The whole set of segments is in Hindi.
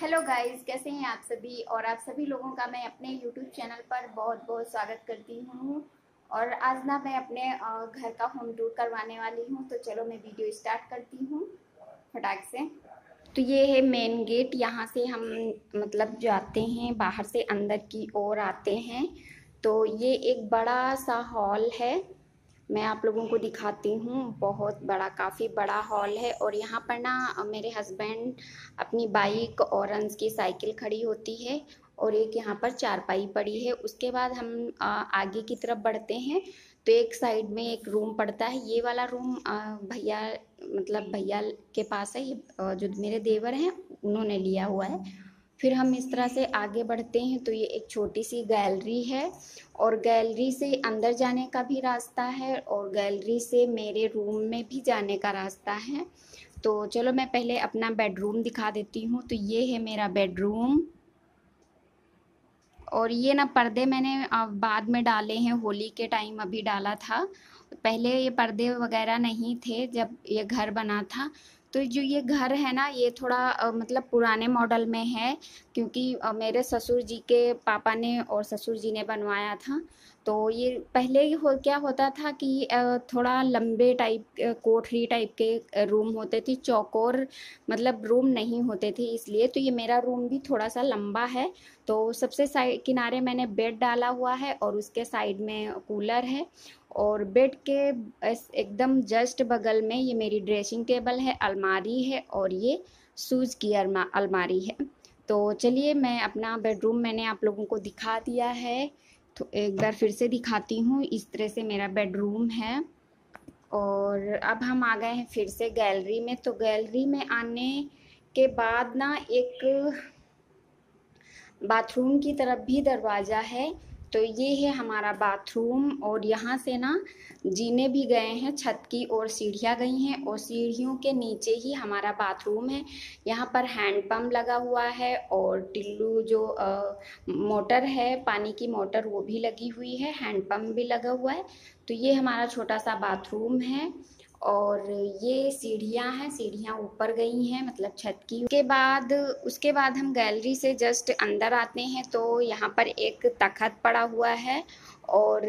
हेलो गाइस कैसे हैं आप सभी और आप सभी लोगों का मैं अपने यूट्यूब चैनल पर बहुत बहुत स्वागत करती हूँ और आज ना मैं अपने घर का होम टूर करवाने वाली हूँ तो चलो मैं वीडियो स्टार्ट करती हूँ फटाक से तो ये है मेन गेट यहाँ से हम मतलब जाते हैं बाहर से अंदर की ओर आते हैं तो ये एक बड़ा सा हॉल है मैं आप लोगों को दिखाती हूँ बहुत बड़ा काफ़ी बड़ा हॉल है और यहाँ पर ना मेरे हस्बैंड अपनी बाइक और रंस की साइकिल खड़ी होती है और एक यहाँ पर चारपाई पड़ी है उसके बाद हम आगे की तरफ बढ़ते हैं तो एक साइड में एक रूम पड़ता है ये वाला रूम भैया मतलब भैया के पास है जो मेरे देवर हैं उन्होंने लिया हुआ है फिर हम इस तरह से आगे बढ़ते हैं तो ये एक छोटी सी गैलरी है और गैलरी से अंदर जाने का भी रास्ता है और गैलरी से मेरे रूम में भी जाने का रास्ता है तो चलो मैं पहले अपना बेडरूम दिखा देती हूँ तो ये है मेरा बेडरूम और ये ना पर्दे मैंने बाद में डाले हैं होली के टाइम अभी डाला था पहले ये पर्दे वगैरह नहीं थे जब ये घर बना था तो जो ये घर है ना ये थोड़ा मतलब पुराने मॉडल में है क्योंकि मेरे ससुर जी के पापा ने और ससुर जी ने बनवाया था तो ये पहले हो क्या होता था कि थोड़ा लंबे टाइप कोठरी टाइप के रूम होते थे चौकोर मतलब रूम नहीं होते थे इसलिए तो ये मेरा रूम भी थोड़ा सा लंबा है तो सबसे किनारे मैंने बेड डाला हुआ है और उसके साइड में कूलर है और बेड के एकदम जस्ट बगल में ये मेरी ड्रेसिंग टेबल है अलमारी है और ये शूज़ की अलमारी है तो चलिए मैं अपना बेडरूम मैंने आप लोगों को दिखा दिया है तो एक बार फिर से दिखाती हूँ इस तरह से मेरा बेडरूम है और अब हम आ गए हैं फिर से गैलरी में तो गैलरी में आने के बाद ना एक बाथरूम की तरफ भी दरवाज़ा है तो ये है हमारा बाथरूम और यहाँ से ना जीने भी गए हैं छत की और सीढ़ियाँ गई हैं और सीढ़ियों के नीचे ही हमारा बाथरूम है यहाँ पर हैंडपम्प लगा हुआ है और टिल्लू जो आ, मोटर है पानी की मोटर वो भी लगी हुई है हैंडपम्प भी लगा हुआ है तो ये हमारा छोटा सा बाथरूम है और ये सीढ़ियाँ हैं सीढ़ियाँ ऊपर गई हैं मतलब छत की उसके बाद उसके बाद हम गैलरी से जस्ट अंदर आते हैं तो यहाँ पर एक तखत पड़ा हुआ है और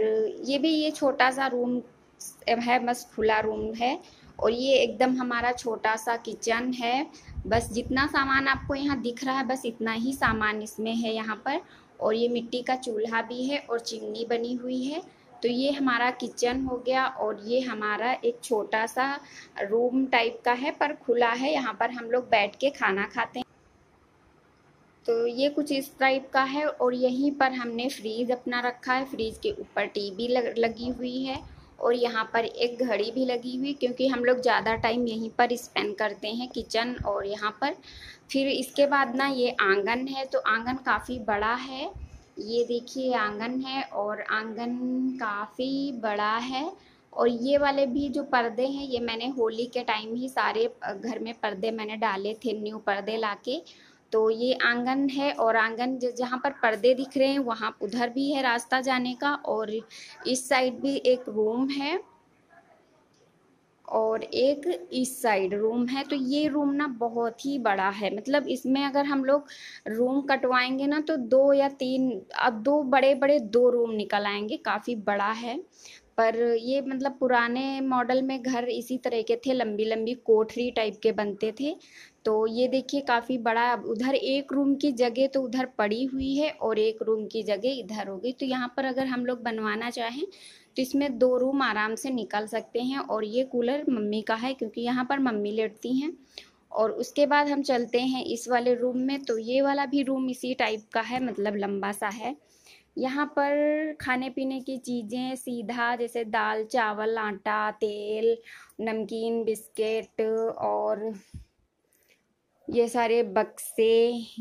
ये भी ये छोटा सा रूम है बस खुला रूम है और ये एकदम हमारा छोटा सा किचन है बस जितना सामान आपको यहाँ दिख रहा है बस इतना ही सामान इसमें है यहाँ पर और ये मिट्टी का चूल्हा भी है और चिमनी बनी हुई है तो ये हमारा किचन हो गया और ये हमारा एक छोटा सा रूम टाइप का है पर खुला है यहाँ पर हम लोग बैठ के खाना खाते हैं तो ये कुछ इस टाइप का है और यहीं पर हमने फ्रीज अपना रखा है फ्रीज के ऊपर टीवी लग, लगी हुई है और यहाँ पर एक घड़ी भी लगी हुई क्योंकि हम लोग ज़्यादा टाइम यहीं पर स्पेंड करते हैं किचन और यहाँ पर फिर इसके बाद ना ये आंगन है तो आंगन काफ़ी बड़ा है ये देखिए आंगन है और आंगन काफ़ी बड़ा है और ये वाले भी जो पर्दे हैं ये मैंने होली के टाइम ही सारे घर में पर्दे मैंने डाले थे न्यू पर्दे लाके तो ये आंगन है और आंगन जहाँ पर पर्दे दिख रहे हैं वहाँ उधर भी है रास्ता जाने का और इस साइड भी एक रूम है और एक ईस्ट साइड रूम है तो ये रूम ना बहुत ही बड़ा है मतलब इसमें अगर हम लोग रूम कटवाएंगे ना तो दो या तीन अब दो बड़े बड़े दो रूम निकल आएंगे काफ़ी बड़ा है पर ये मतलब पुराने मॉडल में घर इसी तरह के थे लंबी लंबी कोठरी टाइप के बनते थे तो ये देखिए काफ़ी बड़ा उधर एक रूम की जगह तो उधर पड़ी हुई है और एक रूम की जगह इधर हो गई तो यहाँ पर अगर हम लोग बनवाना चाहें तो इसमें दो रूम आराम से निकल सकते हैं और ये कूलर मम्मी का है क्योंकि यहाँ पर मम्मी लेटती हैं और उसके बाद हम चलते हैं इस वाले रूम में तो ये वाला भी रूम इसी टाइप का है मतलब लंबा सा है यहाँ पर खाने पीने की चीज़ें सीधा जैसे दाल चावल आटा तेल नमकीन बिस्किट और ये सारे बक्से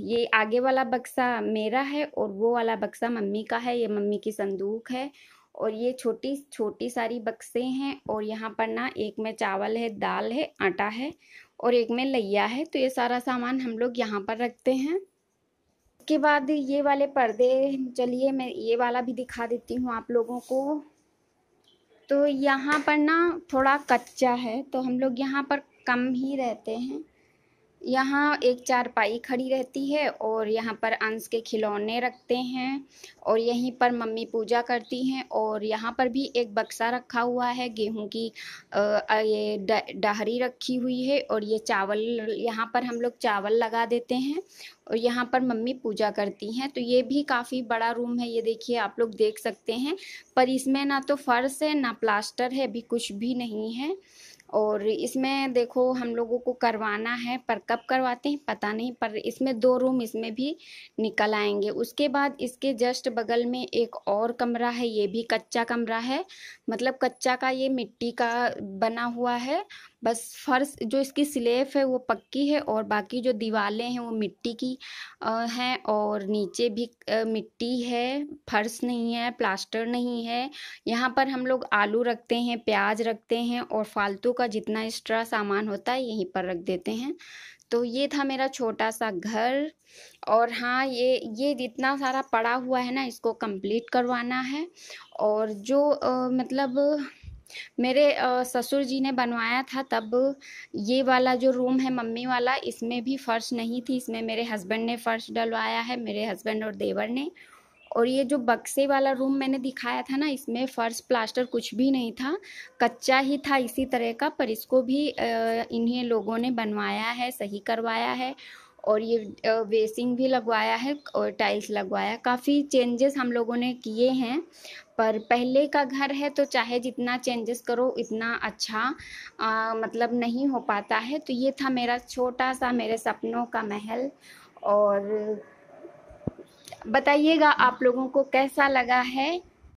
ये आगे वाला बक्सा मेरा है और वो वाला बक्सा मम्मी का है ये मम्मी की संदूक है और ये छोटी छोटी सारी बक्से हैं और यहाँ पर ना एक में चावल है दाल है आटा है और एक में लिया है तो ये सारा सामान हम लोग यहाँ पर रखते हैं उसके बाद ये वाले पर्दे चलिए मैं ये वाला भी दिखा देती हूँ आप लोगों को तो यहाँ पर ना थोड़ा कच्चा है तो हम लोग यहाँ पर कम ही रहते हैं यहाँ एक चारपाई खड़ी रहती है और यहाँ पर अंश के खिलौने रखते हैं और यहीं पर मम्मी पूजा करती हैं और यहाँ पर भी एक बक्सा रखा हुआ है गेहूं की ये डहरी रखी हुई है और ये चावल यहाँ पर हम लोग चावल लगा देते हैं और यहाँ पर मम्मी पूजा करती हैं तो ये भी काफ़ी बड़ा रूम है ये देखिए आप लोग देख सकते हैं पर इसमें ना तो फर्श है ना प्लास्टर है अभी कुछ भी नहीं है और इसमें देखो हम लोगों को करवाना है पर कब करवाते हैं पता नहीं पर इसमें दो रूम इसमें भी निकल आएंगे उसके बाद इसके जस्ट बगल में एक और कमरा है ये भी कच्चा कमरा है मतलब कच्चा का ये मिट्टी का बना हुआ है बस फर्श जो इसकी स्लेब है वो पक्की है और बाकी जो दीवारें हैं वो मिट्टी की हैं और नीचे भी मिट्टी है फर्श नहीं है प्लास्टर नहीं है यहाँ पर हम लोग आलू रखते हैं प्याज रखते हैं और फालतू का जितना एक्स्ट्रा सामान होता है यहीं पर रख देते हैं तो ये था मेरा छोटा सा घर और हाँ ये ये जितना सारा पड़ा हुआ है ना इसको कंप्लीट करवाना है और जो आ, मतलब मेरे ससुर जी ने बनवाया था तब ये वाला जो रूम है मम्मी वाला इसमें भी फ़र्श नहीं थी इसमें मेरे हस्बैंड ने फ़र्श डलवाया है मेरे हस्बैंड और देवर ने और ये जो बक्से वाला रूम मैंने दिखाया था ना इसमें फर्श प्लास्टर कुछ भी नहीं था कच्चा ही था इसी तरह का पर इसको भी इन्हीं लोगों ने बनवाया है सही करवाया है और ये वेसिंग भी लगवाया है और टाइल्स लगवाया काफ़ी चेंजेस हम लोगों ने किए हैं पर पहले का घर है तो चाहे जितना चेंजेस करो इतना अच्छा आ, मतलब नहीं हो पाता है तो ये था मेरा छोटा सा मेरे सपनों का महल और बताइएगा आप लोगों को कैसा लगा है